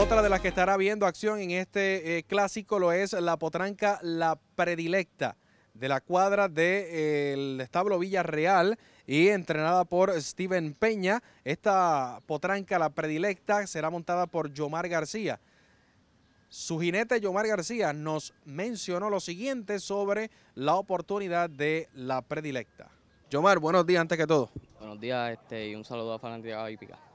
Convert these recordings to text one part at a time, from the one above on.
Otra de las que estará viendo acción en este eh, clásico lo es la potranca La Predilecta de la cuadra del de, eh, establo Villarreal y entrenada por Steven Peña. Esta potranca, la predilecta, será montada por Yomar García. Su jinete Yomar García nos mencionó lo siguiente sobre la oportunidad de la predilecta. Yomar, buenos días antes que todo. Buenos días este, y un saludo a y Hípica.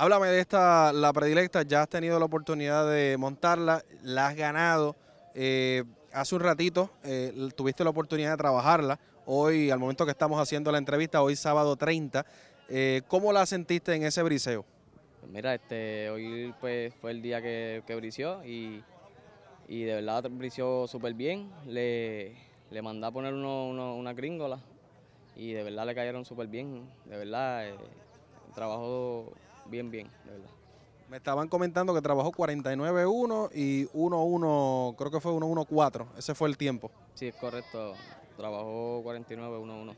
Háblame de esta, la predilecta, ya has tenido la oportunidad de montarla, la has ganado. Eh, hace un ratito eh, tuviste la oportunidad de trabajarla. Hoy, al momento que estamos haciendo la entrevista, hoy sábado 30, eh, ¿cómo la sentiste en ese briseo? Pues mira, este, hoy pues, fue el día que, briseó y, de verdad briseó súper bien. Le, le mandé a poner una gringola y de verdad le cayeron súper bien. De verdad, el trabajo bien, bien, de verdad. Me estaban comentando que trabajó 49-1 y 1-1, creo que fue 1-1-4, ese fue el tiempo. Sí, es correcto, trabajó 49-1-1.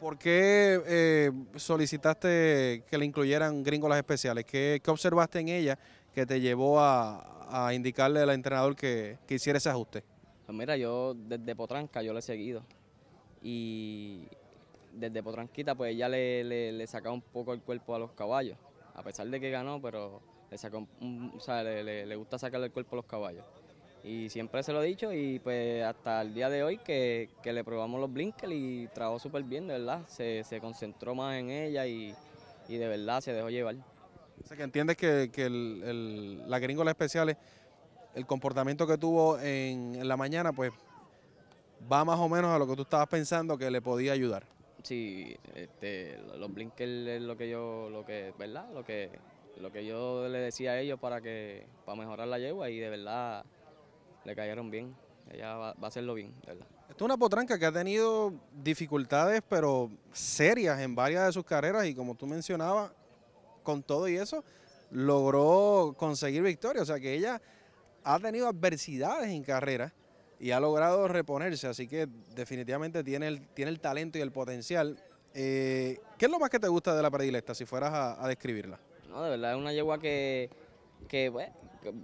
¿Por qué eh, solicitaste que le incluyeran gringolas especiales? ¿Qué, observaste en ella que te llevó a, indicarle al entrenador que, que hiciera ese ajuste? Pues mira, yo desde Potranca yo lo he seguido y desde Potranquita pues ella le, le, sacaba un poco el cuerpo a los caballos, a pesar de que ganó, pero le, gusta sacarle el cuerpo a los caballos. Y siempre se lo he dicho y pues hasta el día de hoy que, le probamos los blinkers y trabajó súper bien, de verdad, se, concentró más en ella y, de verdad se dejó llevar. O sea que entiendes que, la gringola especial, el comportamiento que tuvo en la mañana pues va más o menos a lo que tú estabas pensando que le podía ayudar. Sí, este, los blinkers es lo que yo, lo que, ¿verdad? Lo que, lo que yo le decía a ellos para que, para mejorar la yegua y de verdad le cayeron bien. Ella va, a hacerlo bien, verdad. Esta es una potranca que ha tenido dificultades, pero serias en varias de sus carreras y como tú mencionabas, con todo y eso, logró conseguir victoria. O sea que ella ha tenido adversidades en carrera y ha logrado reponerse, así que definitivamente tiene el, tiene el talento y el potencial. Eh, ¿Qué es lo más que te gusta de la predilecta, si fueras a, describirla? No, de verdad, es una yegua que, que, pues,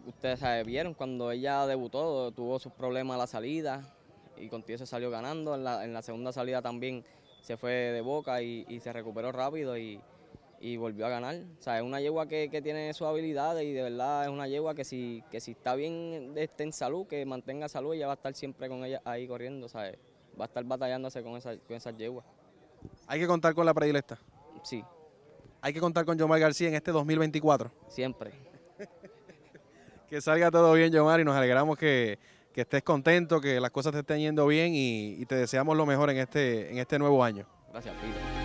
ustedes vieron cuando ella debutó, tuvo sus problemas a la salida y contigo se salió ganando. En la, segunda salida también se fue de boca y, y se recuperó rápido y, y volvió a ganar. O sea, es una yegua que, tiene sus habilidades y de verdad es una yegua que si, que si está bien, esté en salud, que mantenga salud, ella va a estar siempre con ella ahí corriendo, ¿sabes? Va a estar batallándose con, esas con esas yeguas. ¿Hay que contar con la predilecta? Sí. ¿Hay que contar con Yomar García en este 2024? Siempre. que salga todo bien, Yomar, y nos alegramos que, estés contento, que las cosas te estén yendo bien y, y, te deseamos lo mejor en este, en este nuevo año. Gracias, Pito.